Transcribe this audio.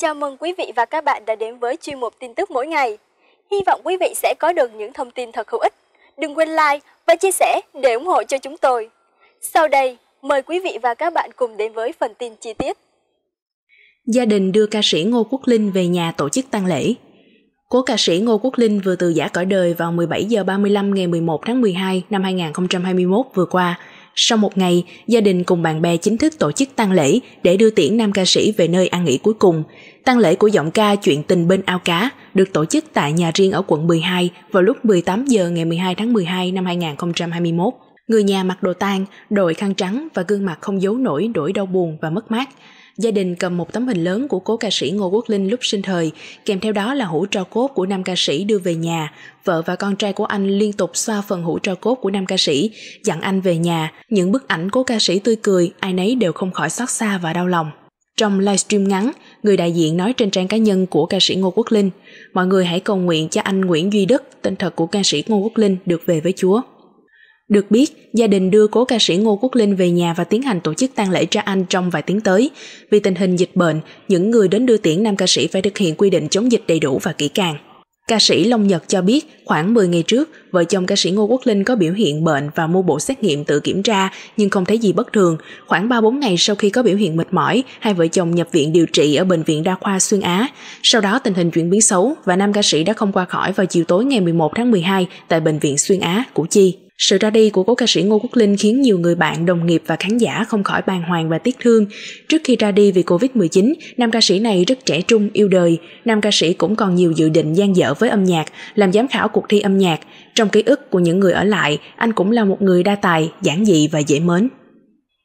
Chào mừng quý vị và các bạn đã đến với chuyên mục tin tức mỗi ngày. Hy vọng quý vị sẽ có được những thông tin thật hữu ích. Đừng quên like và chia sẻ để ủng hộ cho chúng tôi. Sau đây, mời quý vị và các bạn cùng đến với phần tin chi tiết. Gia đình đưa ca sĩ Ngô Quốc Linh về nhà tổ chức tang lễ. Cố ca sĩ Ngô Quốc Linh vừa từ giả cõi đời vào 17 giờ 35 ngày 11 tháng 12 năm 2021 vừa qua sau một ngày, gia đình cùng bạn bè chính thức tổ chức tang lễ để đưa tiễn nam ca sĩ về nơi an nghỉ cuối cùng. Tang lễ của giọng ca Chuyện tình bên ao cá được tổ chức tại nhà riêng ở quận 12 vào lúc 18 giờ ngày 12 tháng 12 năm 2021. Người nhà mặc đồ tang, đội khăn trắng và gương mặt không giấu nổi nỗi đau buồn và mất mát. Gia đình cầm một tấm hình lớn của cố ca sĩ Ngô Quốc Linh lúc sinh thời, kèm theo đó là hũ tro cốt của nam ca sĩ đưa về nhà. Vợ và con trai của anh liên tục xoa phần hũ tro cốt của nam ca sĩ, dặn anh về nhà. Những bức ảnh cố ca sĩ tươi cười, ai nấy đều không khỏi xót xa và đau lòng. Trong livestream ngắn, người đại diện nói trên trang cá nhân của ca sĩ Ngô Quốc Linh, mọi người hãy cầu nguyện cho anh Nguyễn Duy Đức, tên thật của ca sĩ Ngô Quốc Linh, được về với Chúa. Được biết, gia đình đưa cố ca sĩ Ngô Quốc Linh về nhà và tiến hành tổ chức tang lễ cho anh trong vài tiếng tới. Vì tình hình dịch bệnh, những người đến đưa tiễn nam ca sĩ phải thực hiện quy định chống dịch đầy đủ và kỹ càng. Ca sĩ Long Nhật cho biết, khoảng 10 ngày trước, vợ chồng ca sĩ Ngô Quốc Linh có biểu hiện bệnh và mua bộ xét nghiệm tự kiểm tra nhưng không thấy gì bất thường. Khoảng 3-4 ngày sau khi có biểu hiện mệt mỏi, hai vợ chồng nhập viện điều trị ở bệnh viện đa khoa Xuyên Á. Sau đó tình hình chuyển biến xấu và nam ca sĩ đã không qua khỏi vào chiều tối ngày 11 tháng 12 tại bệnh viện Xuyên Á, Củ Chi. Sự ra đi của cố ca sĩ Ngô Quốc Linh khiến nhiều người bạn, đồng nghiệp và khán giả không khỏi bàng hoàng và tiếc thương. Trước khi ra đi vì Covid-19, nam ca sĩ này rất trẻ trung, yêu đời. Nam ca sĩ cũng còn nhiều dự định gian dở với âm nhạc, làm giám khảo cuộc thi âm nhạc. Trong ký ức của những người ở lại, anh cũng là một người đa tài, giản dị và dễ mến.